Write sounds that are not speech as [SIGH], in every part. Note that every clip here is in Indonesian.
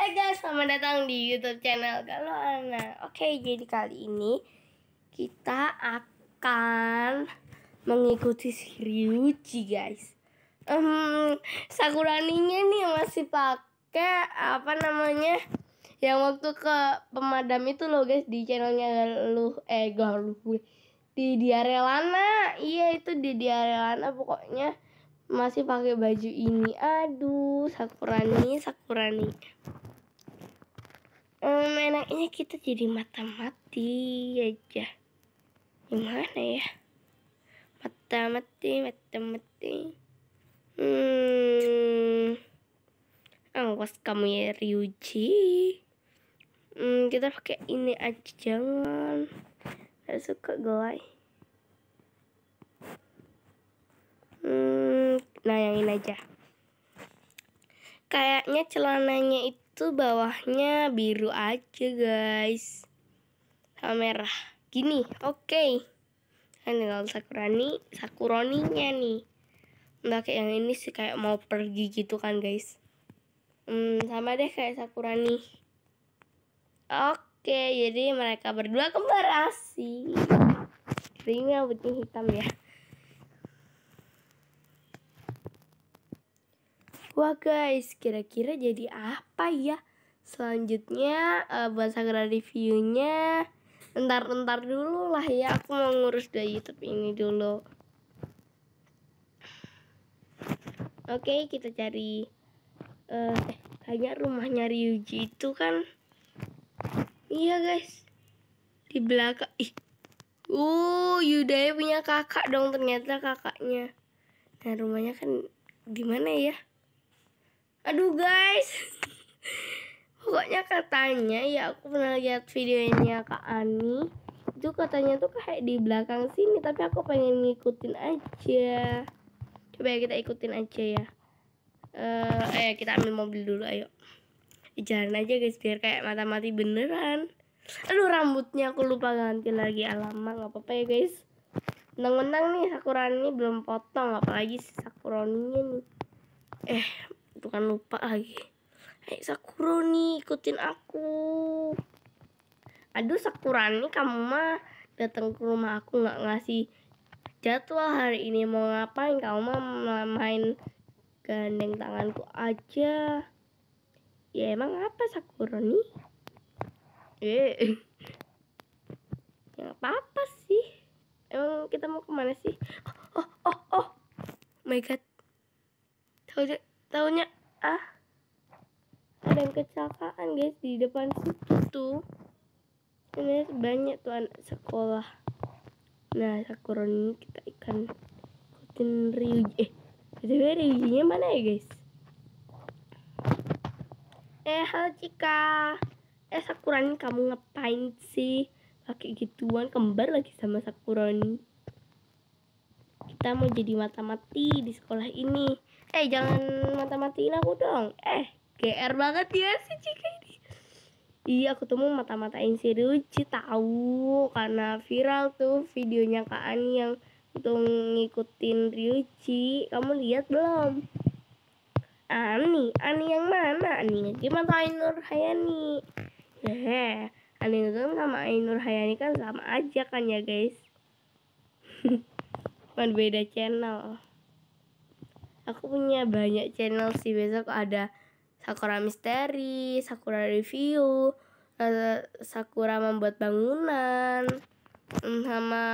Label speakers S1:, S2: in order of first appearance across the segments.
S1: Hai guys, selamat datang di YouTube channel Galwana. Oke, jadi kali ini kita akan mengikuti Ryuji, guys. Um, Ninya nih masih pakai apa namanya? Yang waktu ke pemadam itu loh, guys, di channelnya Galuh eh Galuh di Diarelana. Iya, itu di Diarelana pokoknya masih pakai baju ini. Aduh, Sakurani, Sakurani kayaknya kita jadi mata mati aja gimana ya mata mati mata mati hmm awas kamu ya Ryuji hmm, kita pakai ini aja jangan gak suka gelai hmm nah yang ini aja kayaknya celananya itu tuh bawahnya biru aja guys sama merah gini oke okay. Nah, tinggal sakurani sakuroninya nih nggak kayak yang ini sih kayak mau pergi gitu kan guys hmm, sama deh kayak sakurani oke okay, jadi mereka berdua kembar asik keringnya rambutnya hitam ya Wah guys, kira-kira jadi apa ya? Selanjutnya uh, buat segera reviewnya Entar-entar dulu lah ya Aku mau ngurus dari Youtube ini dulu Oke, okay, kita cari uh, eh, Kayaknya eh, rumahnya Ryuji itu kan Iya guys Di belakang Ih, Uh, Yudaya punya kakak dong ternyata kakaknya. Nah rumahnya kan di mana ya? aduh guys [LAUGHS] pokoknya katanya ya aku pernah lihat videonya kak Ani itu katanya tuh kayak di belakang sini tapi aku pengen ngikutin aja coba ya kita ikutin aja ya uh, eh kita ambil mobil dulu ayo jalan aja guys biar kayak mata mati beneran aduh rambutnya aku lupa ganti lagi alamak nggak apa-apa ya guys menang-menang nih sakurani belum potong apalagi si sakuroninya nih eh bukan lupa lagi Hei Sakura nih ikutin aku aduh Sakura nih kamu mah datang ke rumah aku nggak ngasih jadwal hari ini mau ngapain kamu mah main gandeng tanganku aja ya emang apa Sakura nih eh [LAUGHS] ya, nggak apa apa sih emang kita mau kemana sih oh oh oh, oh. my god tahu deh taunya ah ada yang kecelakaan guys di depan situ tuh ini banyak tuh anak sekolah nah sakuron ini kita ikan ikutin Ryuji eh
S2: btw Ryujinya mana ya
S1: guys eh halo Cika eh sakuron kamu ngapain sih pakai gituan kembar lagi sama sakuron kita mau jadi mata-mati di sekolah ini eh jangan mata-matiin aku dong eh GR banget ya si Cika ini Iya aku tuh mau mata-matain si Ruci tahu karena viral tuh videonya Kak Ani yang untuk ngikutin Ryuji kamu lihat belum Ani Ani yang mana Ani gimana tuh Ainur Hayani hehe Ani itu sama Ainur Hayani kan sama aja kan ya guys cuma [LAUGHS] kan beda channel aku punya banyak channel sih besok ada Sakura Misteri, Sakura Review, eh, Sakura membuat bangunan, mm, sama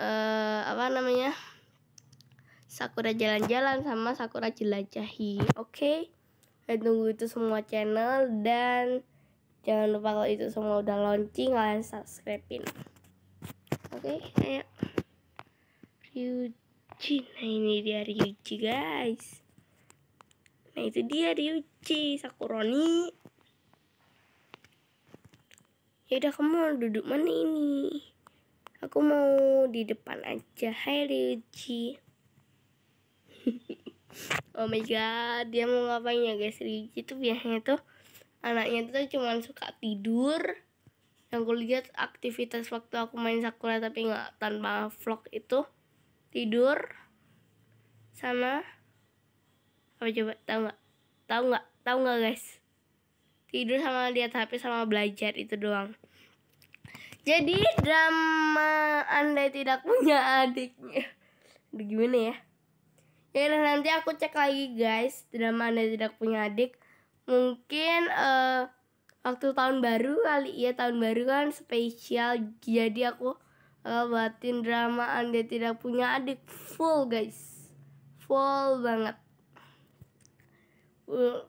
S1: uh, apa namanya Sakura jalan-jalan sama Sakura jelajahi. Oke, okay? Nah, tunggu itu semua channel dan jangan lupa kalau itu semua udah launching kalian subscribein. Oke, okay, ayo. Review Ryuji nah ini dia Ryuji guys nah itu dia Ryuji Sakuroni ya udah kamu duduk mana ini aku mau di depan aja Hai Ryuji [LAUGHS] oh my god dia mau ngapain ya guys Ryuji tuh biasanya tuh anaknya tuh cuman suka tidur yang kulihat aktivitas waktu aku main sakura tapi nggak tanpa vlog itu tidur sama apa coba tahu nggak tahu nggak tahu nggak guys tidur sama lihat HP sama belajar itu doang jadi drama anda tidak punya adiknya Aduh, gimana ya ya nanti aku cek lagi guys drama anda tidak punya adik mungkin uh, waktu tahun baru kali ya tahun baru kan spesial jadi aku batin dramaan dia tidak punya adik full guys full banget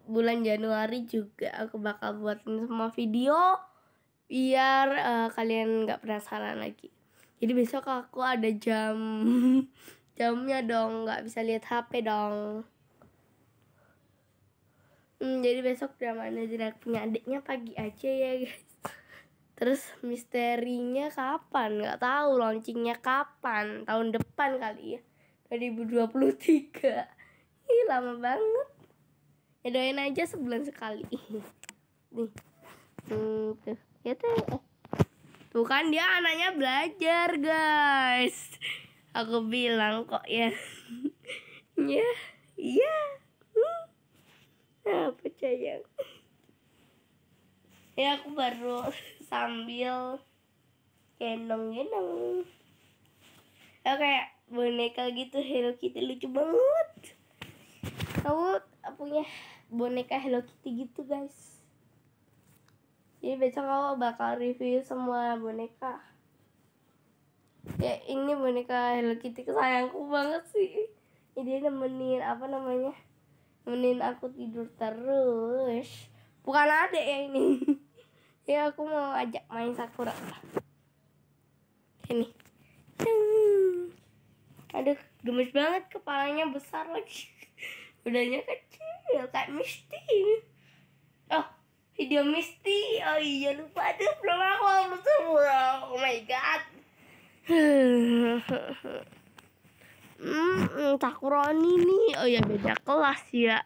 S1: bulan Januari juga aku bakal buatin semua video biar uh, kalian nggak penasaran lagi jadi besok aku ada jam [LAUGHS] jamnya dong nggak bisa lihat HP dong hmm, jadi besok dramanya tidak punya adiknya pagi aja ya guys Terus misterinya kapan? Nggak tahu launchingnya kapan. Tahun depan kali ya. 2023. Ih, lama banget. Ya doain aja sebulan sekali. [LAUGHS] Nih. Hmm, tuh. Ya tuh. Eh. Tuh kan dia anaknya belajar, guys. Aku bilang kok ya. [LAUGHS] ya, iya. Nah, apa Ya aku baru sambil gendong-gendong oke kayak boneka gitu Hello Kitty lucu banget kamu punya boneka Hello Kitty gitu guys jadi besok aku bakal review semua boneka ya ini boneka Hello Kitty kesayangku banget sih jadi nemenin apa namanya nemenin aku tidur terus bukan ada ya ini [LAUGHS] ya aku mau ajak main sakura ini aduh gemes banget kepalanya besar lagi [LAUGHS] udahnya kecil kayak Misty oh video Misty oh iya lupa tuh belum aku upload semua oh my god [LAUGHS] hmm sakura ini, oh ya beda kelas ya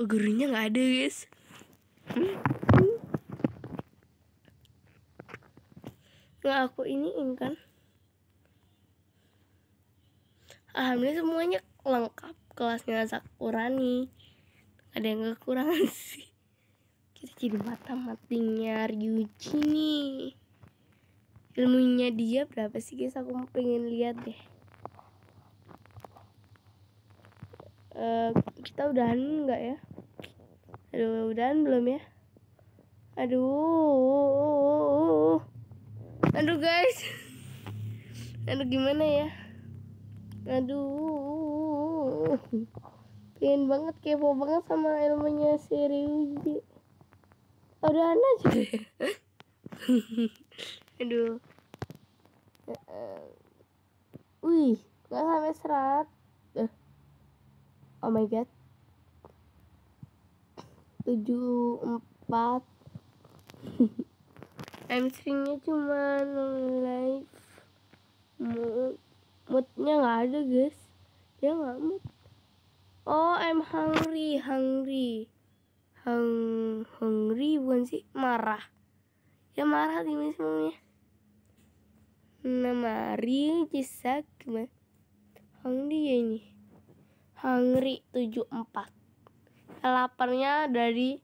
S1: oh, gurunya nggak ada guys nggak aku iniin kan alhamdulillah semuanya lengkap kelasnya Sakurani ada yang kekurangan [LAUGHS] sih kita jadi mata matinya Ryuji nih ilmunya dia berapa sih guys aku mau pengen lihat deh uh, kita udahan nggak ya aduh udahan belum ya aduh aduh guys [LAUGHS] aduh gimana ya aduh pengen banget kepo banget sama ilmunya si Ryuji aneh, aja [LAUGHS] aduh wih gak sampai serat eh. oh my god tujuh empat I'm [LAUGHS] seringnya cuma live mood moodnya nggak ada guys dia nggak mood oh I'm hungry hungry hung hungry bukan sih marah ya marah di semuanya namari jisak hungry ya ini hungry tujuh empat laparnya dari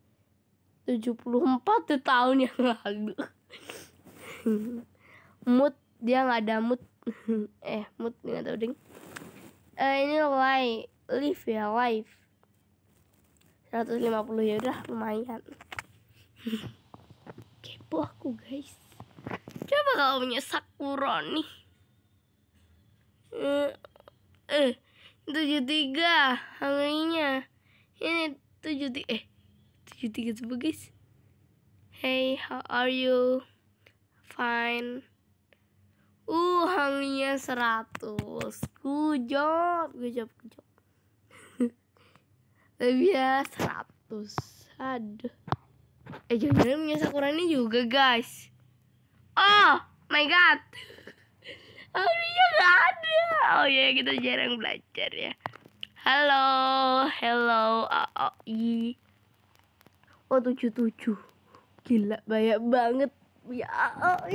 S1: 74 tahun yang lalu [LAUGHS] mood dia nggak ada mood [LAUGHS] eh mood nggak tahu ding uh, ini live live ya live 150 ya udah lumayan [LAUGHS] kepo aku guys coba kalau punya sakura nih eh uh, uh, 73 ini Eh, tujuh tiga eh tiga semua guys Hey how are you Fine Uh hangnya good job good job Lebih ya seratus Aduh Eh jangan-jangan punya Sakura ini juga guys Oh my god [LAUGHS] oh iya gak ada Oh ya kita jarang belajar ya Halo, hello, AOI. Oh, tujuh Gila, banyak banget. Ya, AOI.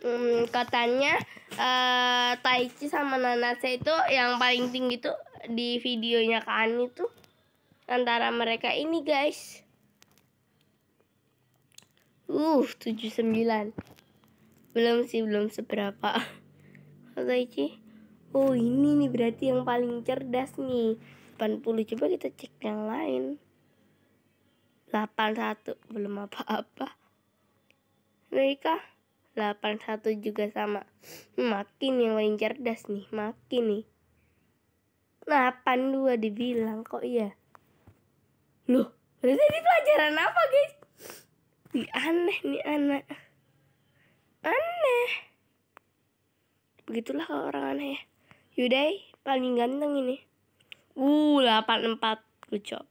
S1: hmm, katanya uh, eh, Taichi sama Nanase itu yang paling tinggi tuh di videonya Kani itu tuh antara mereka ini guys. Uh, 79. Belum sih, belum seberapa. Oke, [LAUGHS] Oh, ini nih berarti yang paling cerdas nih. 80. Coba kita cek yang lain. 81 belum apa-apa. Mereka 81 juga sama. Makin yang paling cerdas nih, makin nih. 82 dibilang kok iya. Loh, berarti ini pelajaran apa, guys? Ih, aneh nih anak. Aneh. Begitulah kalau orang aneh ya. Yudai paling ganteng ini. Uh, 84. Good job.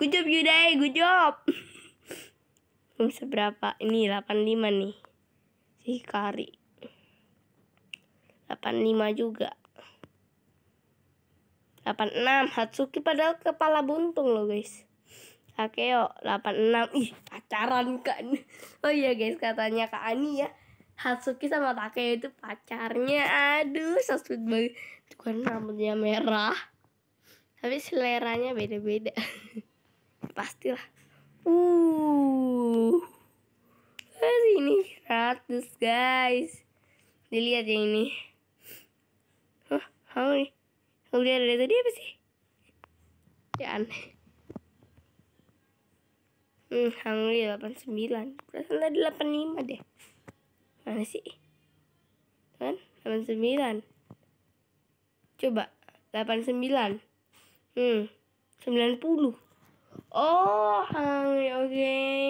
S1: Good job Yudai, good job. yang [LAUGHS] seberapa Ini 85 nih. Si Kari. 85 juga. 86 Hatsuki padahal kepala buntung loh guys. Akeo 86 [LAUGHS] ih pacaran kan oh iya guys katanya Kak Ani ya Hatsuki sama Takeo itu pacarnya aduh so sweet banget tuh kan rambutnya merah tapi seleranya beda-beda [LAUGHS] pastilah uh ini 100 guys dilihat yang ini Hah, how many? lihat dari tadi apa sih? Ya aneh. Hmm, Hangri 89. Perasaan tadi 85 deh. Mana sih? Kan? 89. Coba 89. Hmm, 90. Oh, Hangri ya, oke. Okay.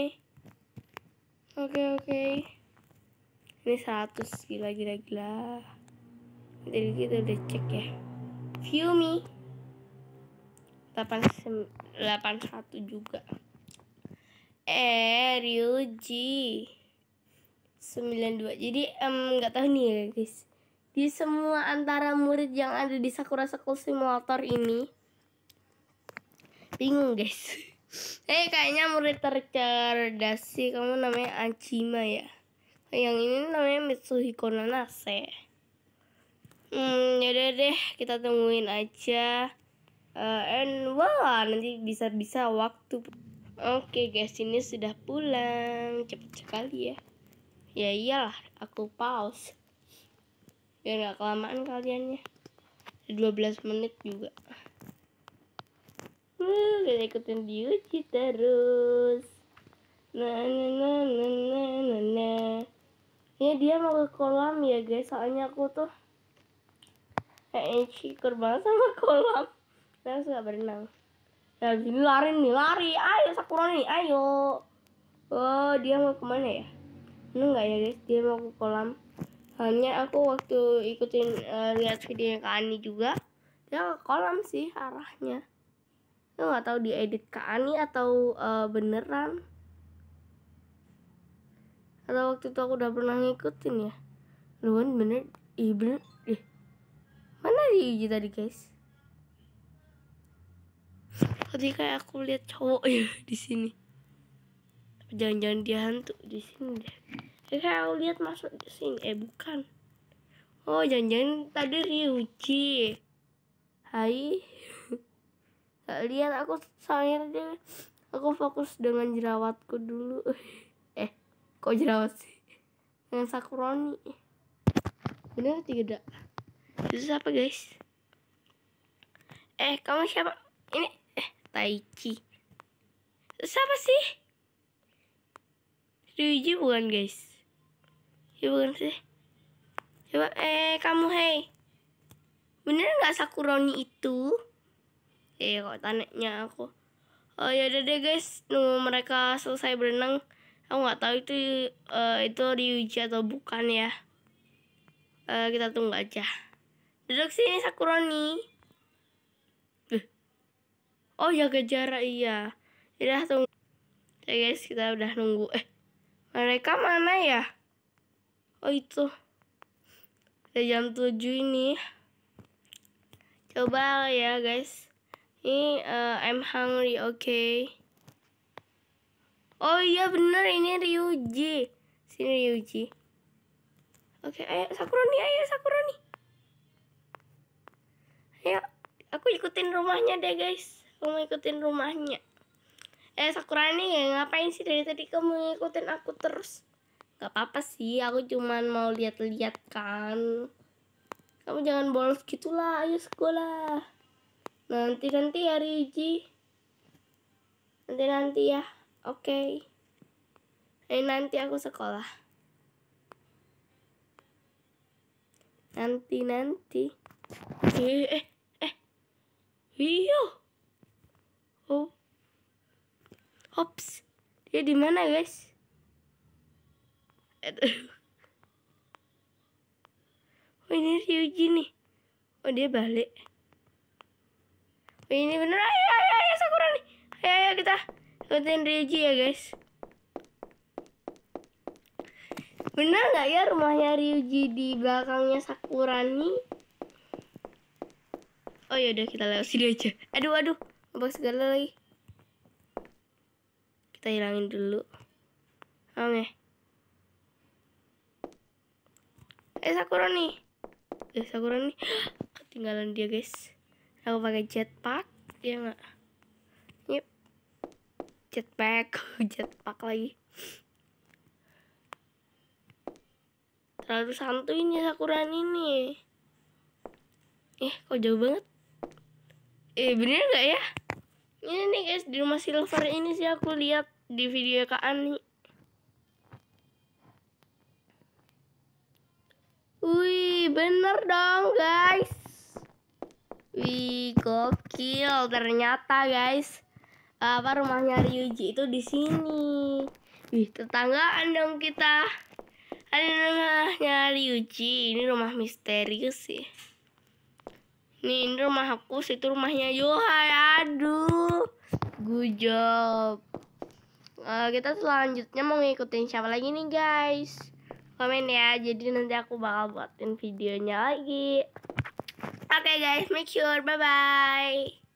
S1: Oke, okay, oke. Okay. Ini 100 gila gila gila. Jadi kita udah cek ya. Fiumi. me. 81 juga. R U G 92 jadi nggak um, tahu nih ya guys di semua antara murid yang ada di Sakura School Simulator ini bingung guys [LAUGHS] eh kayaknya murid tercerdas sih kamu namanya Ajima ya yang ini namanya Mitsuhiko Nanase hmm yaudah deh kita tungguin aja uh, and wah nanti bisa-bisa waktu Oke guys, ini sudah pulang. Cepet sekali ya. Ya iyalah, aku pause. Biar gak kelamaan kaliannya. 12 menit juga. Uh, kita ikutin di terus. Nah, nah, nah, nah, nah, nah, nah. Ya dia mau ke kolam ya guys, soalnya aku tuh kayaknya eh, cikur banget sama [LAUGHS] kolam. Saya suka berenang. Ya sini lari nih lari. Ayo Sakura nih, ayo. Oh dia mau kemana ya? Ini enggak ya guys, dia mau ke kolam. Hanya aku waktu ikutin uh, lihat videonya Kak Ani juga, dia ke kolam sih arahnya. Aku nggak tahu diedit Kak Ani atau uh, beneran. Atau waktu itu aku udah pernah ngikutin ya. Luan bener, ibu Eh, Mana dia tadi guys? tadi kayak aku lihat cowok ya [LAUGHS] di sini jangan-jangan dia hantu di sini deh eh, kayak aku lihat masuk di sini eh bukan oh jangan-jangan tadi Ryuji Hai [LAUGHS] lihat aku soalnya tadi aku fokus dengan jerawatku dulu [LAUGHS] eh kok jerawat sih dengan sakuroni bener tidak itu siapa guys eh kamu siapa ini Taichi siapa sih Ryuji bukan guys ya bukan sih coba eh kamu hei bener nggak Sakuroni itu eh kok tanya aku oh ya udah deh guys nunggu mereka selesai berenang aku nggak tahu itu uh, itu Ryuji atau bukan ya uh, kita tunggu aja duduk sini Sakuroni oh ya jarak iya ya udah tunggu ya guys kita udah nunggu eh mereka mana ya oh itu udah jam 7 ini coba ya guys ini uh, I'm hungry oke okay. oh iya bener ini Ryuji sini Ryuji oke okay, ayo Sakura nih ayo Sakura nih ayo aku ikutin rumahnya deh guys kamu ngikutin rumahnya eh Sakura ini ya ngapain sih dari tadi kamu ngikutin aku terus Gak apa-apa sih aku cuman mau lihat-lihat kan kamu jangan bolos gitulah ayo sekolah nanti nanti ya Riji nanti nanti ya oke okay. eh nanti aku sekolah nanti nanti eh eh eh iya oh ops, dia di mana guys [LAUGHS] oh ini Ryuji nih oh dia balik oh ini bener ayo ayo ayo Sakura nih ayo ayo kita ikutin Ryuji ya guys bener nggak ya rumahnya Ryuji di belakangnya Sakura nih Oh ya udah kita lewat sini aja. Aduh aduh kebak segala lagi kita hilangin dulu aneh ya? eh sakura nih eh sakura nih [GASPS] ketinggalan dia guys aku pakai jetpack dia ya nggak yep jetpack [LAUGHS] jetpack lagi terlalu santuy ya nih sakura ini eh kok jauh banget eh bener nggak ya ini nih guys di rumah silver ini sih aku lihat di video Kak Ani wih bener dong guys wih gokil ternyata guys apa rumahnya Ryuji itu di sini wih tetanggaan dong kita ada rumahnya Ryuji ini rumah misterius sih Nih, ini rumah aku, situ rumahnya Yohai. Aduh, good job. Uh, eh, kita selanjutnya mau ngikutin siapa lagi nih, guys? Komen ya, jadi nanti aku bakal buatin videonya lagi. Oke, okay, guys, make sure. Bye-bye.